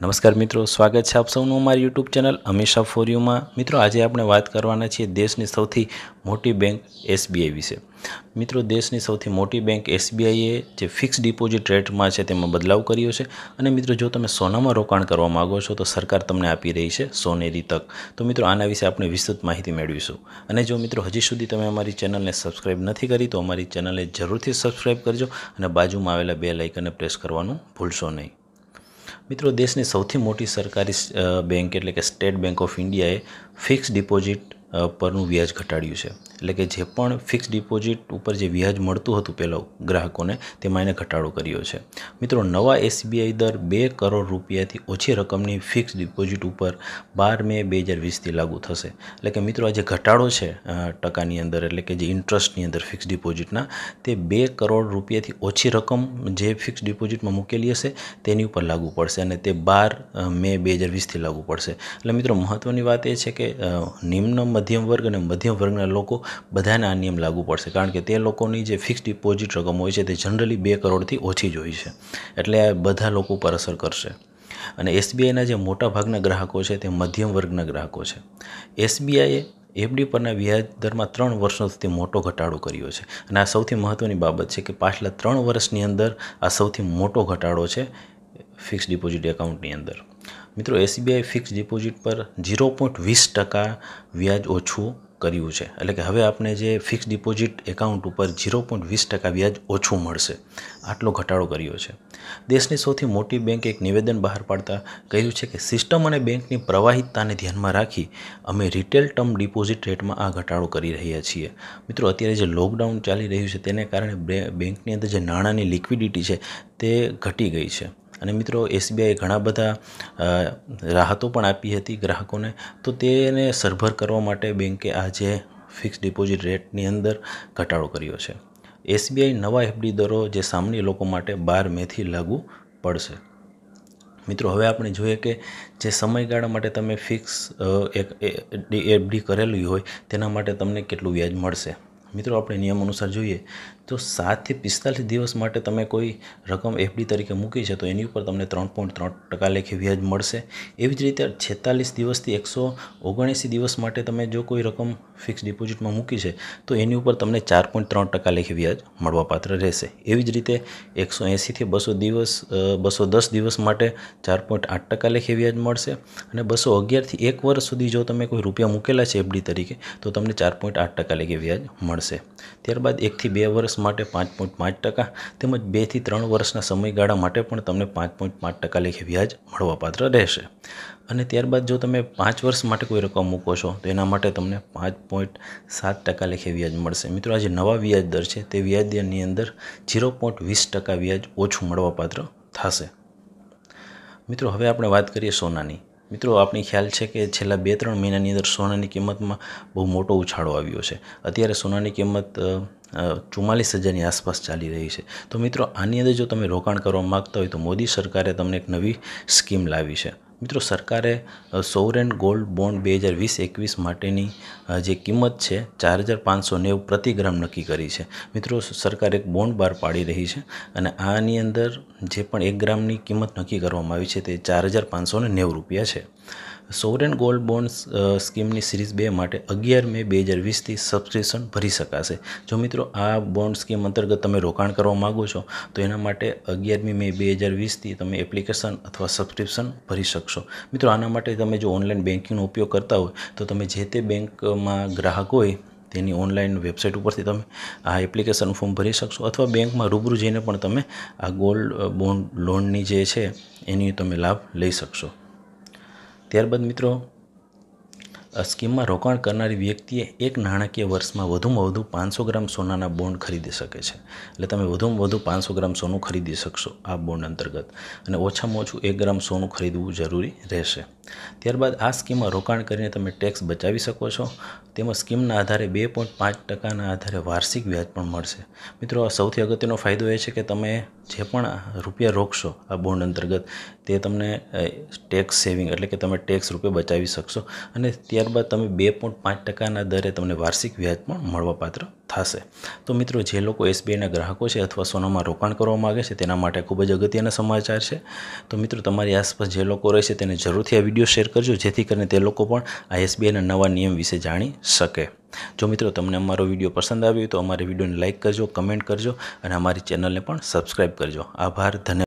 નમસ્કાર મિત્રો સ્વાગત છે આપ સૌનું અમારી યુટ્યુબ ચેનલ અમીશા ફોર મિત્રો આજે આપણે વાત કરવાના છીએ દેશની સૌથી મોટી બેંક એસબીઆઈ વિશે મિત્રો દેશની સૌથી મોટી બેંક એસબીઆઈએ જે ફિક્સ ડિપોઝિટ રેટમાં છે તેમાં બદલાવ કર્યો છે અને મિત્રો જો તમે સોનામાં રોકાણ કરવા માગો છો તો સરકાર તમને આપી રહી છે સોનેરી તક તો મિત્રો આના વિશે આપણે વિસ્તૃત માહિતી મેળવીશું અને જો મિત્રો હજી સુધી તમે અમારી ચેનલને સબસ્ક્રાઈબ નથી કરી તો અમારી ચેનલને જરૂરથી સબસ્ક્રાઈબ કરજો અને બાજુમાં આવેલા બે લાઇકને પ્રેસ કરવાનું ભૂલશો નહીં મિત્રો દેશની સૌથી મોટી સરકારી બેંક એટલે કે સ્ટેટ બેંક ઓફ ઇન્ડિયાએ ફિક્સ ડિપોઝિટ પરનું વ્યાજ ઘટાડ્યું છે એટલે કે જે પણ ફિક્સ ડિપોઝિટ ઉપર જે વ્યાજ મળતું હતું પહેલાં ગ્રાહકોને તેમાં એને ઘટાડો કર્યો છે મિત્રો નવા એસબીઆઈ દર બે કરોડ રૂપિયાથી ઓછી રકમની ફિક્સ ડિપોઝિટ ઉપર બાર મે બે હજાર વીસથી લાગુ થશે એટલે કે મિત્રો આ જે ઘટાડો છે ટકાની અંદર એટલે કે જે ઇન્ટરેસ્ટની અંદર ફિક્સ ડિપોઝિટના તે બે કરોડ રૂપિયાથી ઓછી રકમ જે ફિક્સ ડિપોઝિટમાં મૂકેલી હશે તેની ઉપર લાગુ પડશે અને તે બાર મે બે હજાર વીસથી લાગુ પડશે એટલે મિત્રો મહત્ત્વની વાત એ છે કે નિમ્ન મધ્યમ વર્ગ અને મધ્યમ વર્ગના લોકો બધાને આ નિયમ લાગુ પડશે કારણ કે તે લોકોની જે ફિક્સ ડિપોઝિટ રકમ હોય છે તે જનરલી બે કરોડથી ઓછી જ હોય છે એટલે આ બધા લોકો પર અસર કરશે અને એસબીઆઈના જે મોટા ભાગના ગ્રાહકો છે તે મધ્યમ વર્ગના ગ્રાહકો છે એસબીઆઈએ એફડી પરના વ્યાજ દરમાં ત્રણ વર્ષો સુધી મોટો ઘટાડો કર્યો છે અને આ સૌથી મહત્ત્વની બાબત છે કે પાછલા ત્રણ વર્ષની અંદર આ સૌથી મોટો ઘટાડો છે ફિક્સ ડિપોઝિટ એકાઉન્ટની અંદર મિત્રો એસબીઆઈ ફિક્સ ડિપોઝિટ પર ઝીરો પોઈન્ટ વીસ ટકા વ્યાજ ઓછું કર્યું છે એટલે કે હવે આપણે જે ફિક્સ ડિપોઝિટ એકાઉન્ટ ઉપર ઝીરો પોઈન્ટ વીસ ટકા વ્યાજ ઓછું મળશે આટલો ઘટાડો કર્યો છે દેશની સૌથી મોટી બેંક એક નિવેદન બહાર પાડતા કહ્યું છે કે સિસ્ટમ અને બેંકની પ્રવાહિતતાને ધ્યાનમાં રાખી અમે રિટેલ ટર્મ ડિપોઝિટ રેટમાં આ ઘટાડો કરી રહ્યા છીએ મિત્રો અત્યારે જે લોકડાઉન ચાલી રહ્યું છે તેને કારણે બેંકની અંદર જે નાણાંની લિક્વિડિટી છે તે ઘટી ગઈ છે અને મિત્રો એસબીઆઈએ ઘણા બધા રાહતો પણ આપી હતી ગ્રાહકોને તો તેને સરભર કરવા માટે બેન્કે આજે ફિક્સ ડિપોઝિટ રેટની અંદર ઘટાડો કર્યો છે એસબીઆઈ નવા એફડી દરો જે સામાન્ય લોકો માટે બાર મેથી લાગુ પડશે મિત્રો હવે આપણે જોઈએ કે જે સમયગાળા માટે તમે ફિક્સ એક એફડી કરેલી હોય તેના માટે તમને કેટલું વ્યાજ મળશે મિત્રો આપણે નિયમ અનુસાર જોઈએ તો સાતથી પિસ્તાલીસ દિવસ માટે તમે કોઈ રકમ એફડી તરીકે મૂકી છે તો એની ઉપર તમને ત્રણ પોઈન્ટ ત્રણ ટકા લેખી વ્યાજ મળશે એવી જ રીતે છેતાલીસ દિવસથી એકસો ઓગણએંસી દિવસ માટે તમે જો કોઈ રકમ ફિક્સ ડિપોઝિટમાં મૂકી છે તો એની ઉપર તમને ચાર પોઈન્ટ ત્રણ ટકા લેખી વ્યાજ મળવાપાત્ર રહેશે એવી જ રીતે એકસો એંસીથી બસો દિવસ બસો દસ દિવસ માટે ચાર પોઈન્ટ આઠ ટકા લેખી વ્યાજ મળશે અને બસો અગિયારથી એક વર્ષ સુધી જો તમે કોઈ રૂપિયા મૂકેલા છે એફડી તરીકે તો તમને ચાર પોઈન્ટ આઠ ટકા લેખી વ્યાજ મળશે ત્યારબાદ એકથી બે વર્ષ માટે પાંચ પોઈન્ટ પાંચ ટકા તેમજ બેથી ત્રણ વર્ષના સમયગાળા માટે પણ તમને પાંચ પોઈન્ટ પાંચ ટકા લેખે વ્યાજ મળવાપાત્ર રહેશે અને ત્યારબાદ જો તમે પાંચ વર્ષ માટે કોઈ રકમ મૂકો છો તો એના માટે તમને પાંચ પોઈન્ટ સાત ટકા લેખે વ્યાજ મળશે મિત્રો આ જે નવા વ્યાજ દર છે તે વ્યાજ દરની અંદર ઝીરો પોઈન્ટ વીસ ટકા વ્યાજ ઓછું મળવાપાત્ર થશે મિત્રો હવે આપણે વાત કરીએ સોનાની મિત્રો આપણી ખ્યાલ છે કે છેલ્લા બે ત્રણ મહિનાની અંદર સોનાની કિંમતમાં બહુ મોટો ઉછાળો આવ્યો છે અત્યારે સોનાની કિંમત ચુમ્માલીસ હજારની આસપાસ ચાલી રહી છે તો મિત્રો આની અંદર જો તમે રોકાણ કરવા માગતા હોય તો મોદી સરકારે તમને એક નવી સ્કીમ લાવી છે મિત્રો સરકારે સોવરેન ગોલ્ડ બોન્ડ બે હજાર વીસ એકવીસ માટેની જે કિંમત છે ચાર હજાર પાંચસો નેવું પ્રતિ ગ્રામ નક્કી કરી છે મિત્રો સરકાર એક બોન્ડ બહાર પાડી રહી છે અને આની અંદર જે પણ એક ગ્રામની કિંમત નક્કી કરવામાં આવી છે તે ચાર હજાર પાંચસો નેવું રૂપિયા છે સોવરેન ગોલ્ડ બોન્ડ સ્કીમની સિરીઝ બે માટે અગિયાર મે બે હજાર વીસથી સબસ્ક્રિપ્શન ભરી શકાશે જો મિત્રો આ બોન્ડ સ્કીમ અંતર્ગત તમે રોકાણ કરવા માગો છો તો એના માટે અગિયારમી મે બે હજાર વીસથી તમે એપ્લિકેશન અથવા સબસ્ક્રિપ્શન ભરી શકશો શકશો મિત્રો આના માટે તમે જો ઓનલાઈન બેન્કિંગનો ઉપયોગ કરતા હોય તો તમે જે તે બેંકમાં ગ્રાહક હોય તેની ઓનલાઈન વેબસાઇટ ઉપરથી તમે આ એપ્લિકેશન ફોર્મ ભરી શકશો અથવા બેંકમાં રૂબરૂ જઈને પણ તમે આ ગોલ્ડ બોન્ડ લોનની જે છે એની તમે લાભ લઈ શકશો ત્યારબાદ મિત્રો સ્કીમમાં રોકાણ કરનારી વ્યક્તિએ એક નાણાકીય વર્ષમાં વધુમાં વધુ પાંચસો ગ્રામ સોનાના બોન્ડ ખરીદી શકે છે એટલે તમે વધુમાં વધુ પાંચસો ગ્રામ સોનું ખરીદી શકશો આ બોન્ડ અંતર્ગત અને ઓછામાં ઓછું એક ગ્રામ સોનું ખરીદવું જરૂરી રહેશે ત્યારબાદ આ સ્કીમમાં રોકાણ કરીને તમે ટેક્સ બચાવી શકો છો તેમજ સ્કીમના આધારે બે પોઈન્ટ પાંચ ટકાના આધારે વાર્ષિક વ્યાજ પણ મળશે મિત્રો આ સૌથી અગત્યનો ફાયદો એ છે કે તમે જે પણ રૂપિયા રોકશો આ બોન્ડ અંતર્ગત તે તમને ટેક્સ સેવિંગ એટલે કે તમે ટેક્સ રૂપે બચાવી શકશો અને ત્યાં ત્યારબાદ તમે બે પોઈન્ટ પાંચ ટકાના દરે તમને વાર્ષિક વ્યાજ પણ મળવાપાત્ર થશે તો મિત્રો જે લોકો એસબીઆઈના ગ્રાહકો છે અથવા સોનામાં રોકાણ કરવા માગે છે તેના માટે ખૂબ જ અગત્યના સમાચાર છે તો મિત્રો તમારી આસપાસ જે લોકો રહે છે તેને જરૂરથી આ વિડીયો શેર કરજો જેથી કરીને તે લોકો પણ આ એસબીઆઈના નવા નિયમ વિશે જાણી શકે જો મિત્રો તમને અમારો વિડીયો પસંદ આવ્યો તો અમારા વિડીયોને લાઇક કરજો કમેન્ટ કરજો અને અમારી ચેનલને પણ સબસ્ક્રાઈબ કરજો આભાર ધન્યવાદ